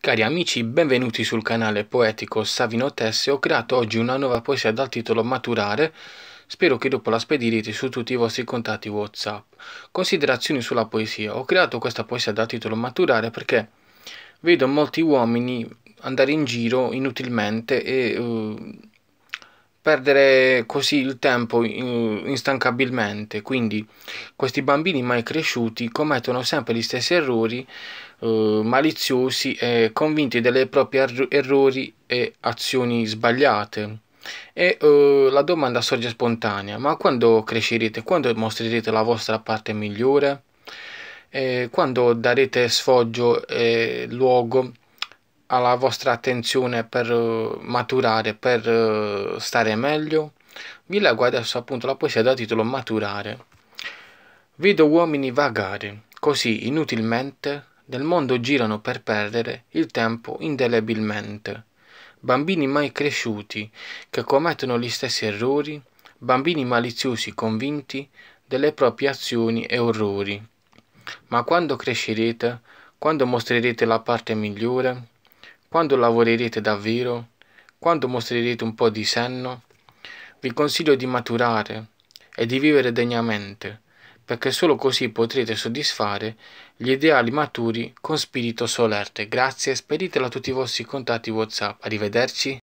Cari amici, benvenuti sul canale poetico Savino Tesse. Ho creato oggi una nuova poesia dal titolo Maturare. Spero che dopo la spedirete su tutti i vostri contatti WhatsApp. Considerazioni sulla poesia. Ho creato questa poesia dal titolo Maturare perché vedo molti uomini andare in giro inutilmente e uh, perdere così il tempo instancabilmente. Quindi questi bambini mai cresciuti commettono sempre gli stessi errori eh, maliziosi e convinti delle proprie errori e azioni sbagliate. E eh, la domanda sorge spontanea, ma quando crescerete, quando mostrerete la vostra parte migliore? Eh, quando darete sfoggio e luogo alla vostra attenzione per eh, maturare, per eh, stare meglio. Vi leggo adesso appunto la poesia da titolo Maturare. Vedo uomini vagare, così inutilmente, del mondo girano per perdere il tempo indelebilmente. Bambini mai cresciuti, che commettono gli stessi errori, bambini maliziosi convinti delle proprie azioni e orrori. Ma quando crescerete, quando mostrerete la parte migliore, quando lavorerete davvero, quando mostrerete un po' di senno, vi consiglio di maturare e di vivere degnamente, perché solo così potrete soddisfare gli ideali maturi con spirito solerte. Grazie, speditelo a tutti i vostri contatti WhatsApp. Arrivederci.